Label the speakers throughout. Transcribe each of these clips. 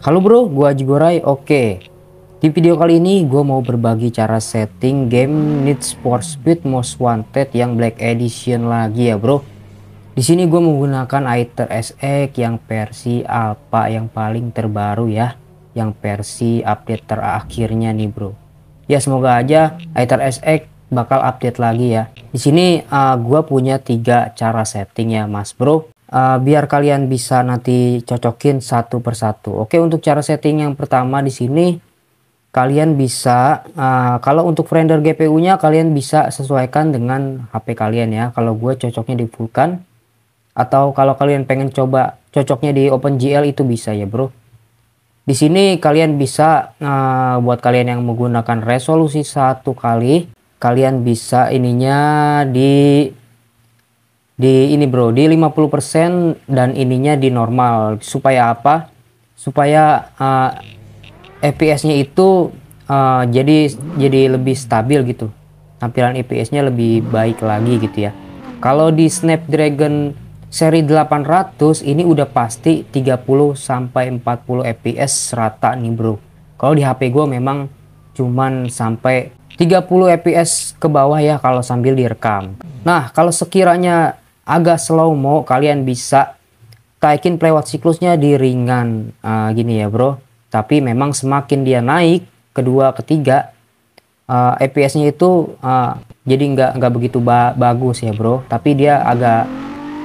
Speaker 1: Halo bro, gua Aji Gorai. Oke. Di video kali ini gua mau berbagi cara setting game Need for Speed Most Wanted yang Black Edition lagi ya, Bro. Di sini gua menggunakan Aether SX yang versi apa yang paling terbaru ya, yang versi update terakhirnya nih, Bro. Ya semoga aja Aether SX bakal update lagi ya. Di sini uh, gua punya tiga cara settingnya Mas Bro uh, biar kalian bisa nanti cocokin satu persatu. Oke, untuk cara setting yang pertama di sini kalian bisa uh, kalau untuk render GPU-nya kalian bisa sesuaikan dengan HP kalian ya. Kalau gue cocoknya di Vulkan atau kalau kalian pengen coba cocoknya di OpenGL itu bisa ya, Bro. Di sini kalian bisa uh, buat kalian yang menggunakan resolusi satu kali, kalian bisa ininya di di ini bro di 50% dan ininya di normal supaya apa supaya uh, eh, FPS nya itu uh, jadi jadi lebih stabil gitu tampilan FPS nya lebih baik lagi gitu ya kalau di Snapdragon seri 800 ini udah pasti 30 sampai 40 FPS rata nih bro kalau di HP gue memang cuman sampai 30 FPS ke bawah ya kalau sambil direkam nah kalau sekiranya agak slow mo kalian bisa taikin playwatch siklusnya di ringan uh, gini ya bro tapi memang semakin dia naik kedua ketiga uh, ah, EPS-nya itu uh, jadi nggak nggak begitu ba bagus ya bro tapi dia agak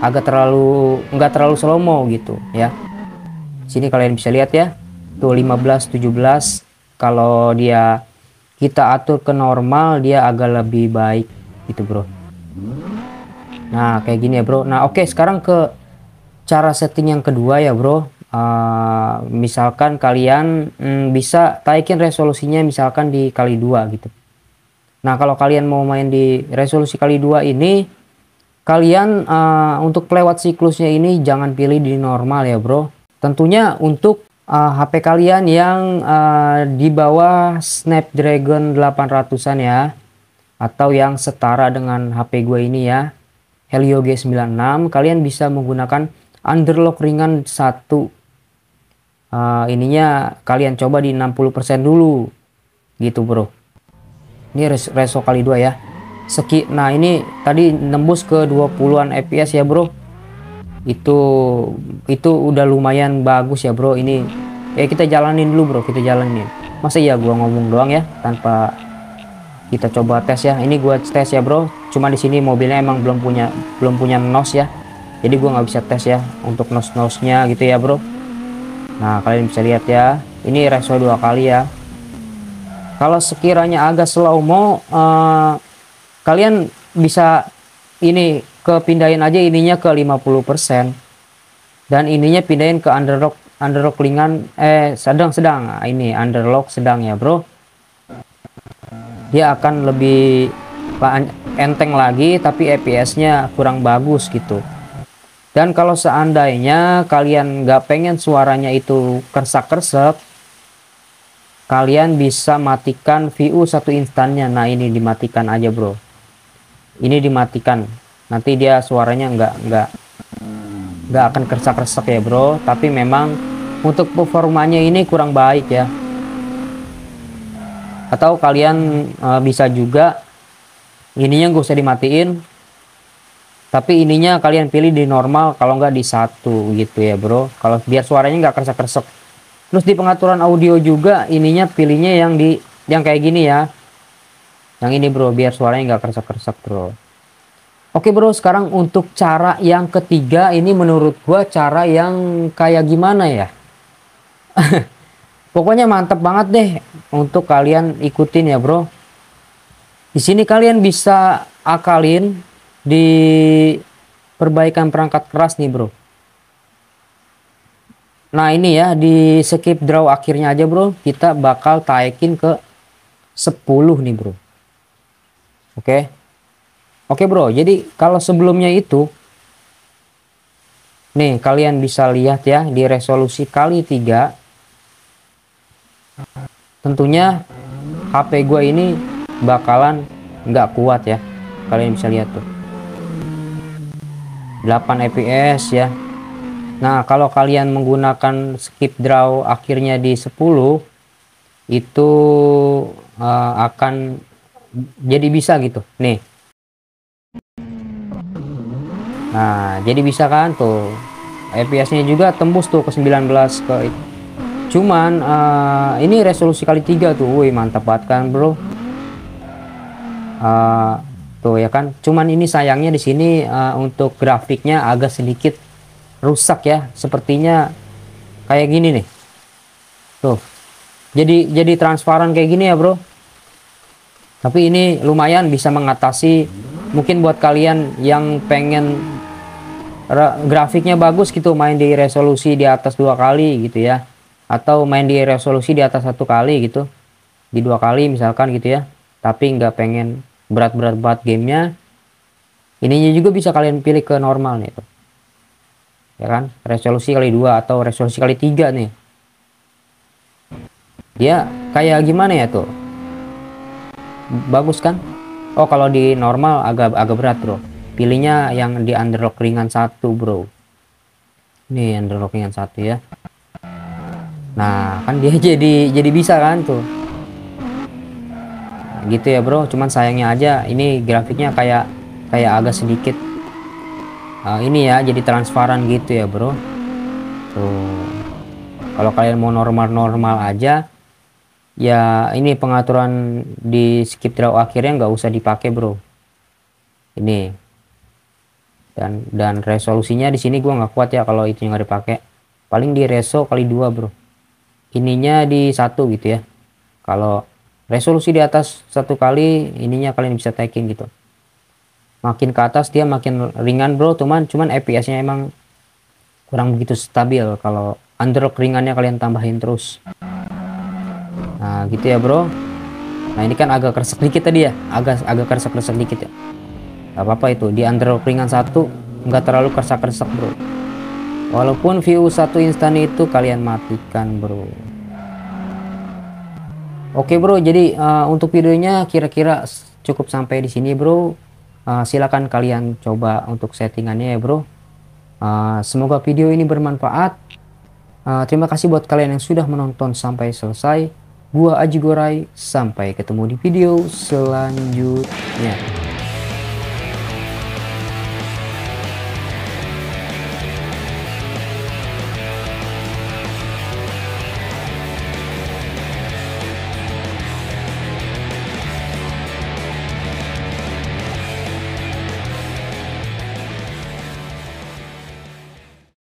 Speaker 1: agak terlalu nggak terlalu slow mo gitu ya sini kalian bisa lihat ya tuh 15 17 kalau dia kita atur ke normal dia agak lebih baik gitu bro Nah, kayak gini ya, Bro. Nah, oke, okay, sekarang ke cara setting yang kedua ya, Bro. Uh, misalkan kalian mm, bisa taikin resolusinya misalkan di kali dua gitu. Nah, kalau kalian mau main di resolusi kali dua ini, kalian uh, untuk lewat siklusnya ini jangan pilih di normal ya, Bro. Tentunya untuk uh, ah, HP kalian yang uh, di bawah Snapdragon 800-an ya atau yang setara dengan HP gue ini ya. Helio G96 kalian bisa menggunakan underlock ringan satu. uh, ininya kalian coba di 60% dulu gitu bro ini res reso kali dua ya Seki nah ini tadi nembus ke 20-an fps ya bro itu itu udah lumayan bagus ya bro ini ya kita jalanin dulu bro kita jalanin masa ya gua ngomong doang ya tanpa kita coba tes ya ini gua tes ya bro cuma di sini mobilnya emang belum punya belum punya nos ya jadi gue nggak bisa tes ya untuk nos nosnya gitu ya bro nah kalian bisa lihat ya ini reso dua kali ya kalau sekiranya agak slow mo uh, kalian bisa ini kepindahin aja ininya ke 50% dan ininya pindahin ke underlock underlock lingan eh sedang-sedang nah, ini underlock sedang ya bro dia akan lebih enteng lagi tapi fps nya kurang bagus gitu. Dan kalau seandainya kalian nggak pengen suaranya itu kersak kersak kalian bisa matikan VU satu instannya. Nah ini dimatikan aja bro. Ini dimatikan. Nanti dia suaranya nggak nggak nggak akan kersak kersak ya bro. Tapi memang untuk performanya ini kurang baik ya. Atau kalian uh, bisa juga ininya gak usah dimatiin tapi ininya kalian pilih di normal kalau nggak di satu gitu ya bro kalau biar suaranya nggak kerasa kersek terus di pengaturan audio juga ininya pilihnya yang di yang kayak gini ya yang ini bro biar suaranya nggak kerasa kersek bro Oke bro sekarang untuk cara yang ketiga ini menurut gua cara yang kayak gimana ya pokoknya mantep banget deh untuk kalian ikutin ya bro di sini kalian bisa akalin di perbaikan perangkat keras nih bro. Nah ini ya di skip draw akhirnya aja bro. Kita bakal taikin ke 10 nih bro. Oke. Okay. Oke okay, bro jadi kalau sebelumnya itu. Nih kalian bisa lihat ya di resolusi kali 3. Tentunya HP gue ini bakalan nggak kuat ya kalian bisa lihat tuh 8 fps ya nah kalau kalian menggunakan skip draw akhirnya di 10 itu uh, akan jadi bisa gitu nih nah jadi bisa kan tuh fps nya juga tembus tuh ke 19 ke cuman uh, ini resolusi kali tiga tuh wih mantap banget kan bro uh, tuh ya kan cuman ini sayangnya di sini uh, untuk grafiknya agak sedikit rusak ya sepertinya kayak gini nih tuh jadi jadi transparan kayak gini ya bro tapi ini lumayan bisa mengatasi mungkin buat kalian yang pengen grafiknya bagus gitu main di resolusi di atas dua kali gitu ya atau main di resolusi di atas satu kali gitu di dua kali misalkan gitu ya tapi nggak pengen berat-berat banget gamenya ininya juga bisa kalian pilih ke normal nih tuh ya kan resolusi kali dua atau resolusi kali tiga nih dia ya, kayak gimana ya tuh bagus kan oh kalau di normal agak agak berat bro pilihnya yang di underlock ringan satu bro ini underlock ringan satu ya nah kan dia jadi jadi bisa kan tuh gitu ya bro cuman sayangnya aja ini grafiknya kayak kayak agak sedikit uh, ini ya jadi transparan gitu ya bro tuh kalau kalian mau normal-normal aja ya ini pengaturan di skip draw akhirnya nggak usah dipakai bro ini dan dan resolusinya di sini gua nggak kuat ya kalau itu nggak dipakai paling di reso kali dua bro ininya di satu gitu ya kalau resolusi di atas satu kali ininya kalian bisa taking gitu makin ke atas dia makin ringan bro cuman cuman FPS nya emang kurang begitu stabil kalau underlock ringannya kalian tambahin terus nah gitu ya bro nah ini kan agak keresek dikit tadi ya agak agak keresek keresek dikit ya gak apa apa itu di underlock ringan satu nggak terlalu keresek keresek bro walaupun view satu instan itu kalian matikan bro Oke bro, jadi uh, untuk videonya kira-kira cukup sampai di sini bro. Uh, silakan kalian coba untuk settingannya ya bro. Uh, semoga video ini bermanfaat. Uh, terima kasih buat kalian yang sudah menonton sampai selesai. Gua Aji Gorai, sampai ketemu di video selanjutnya.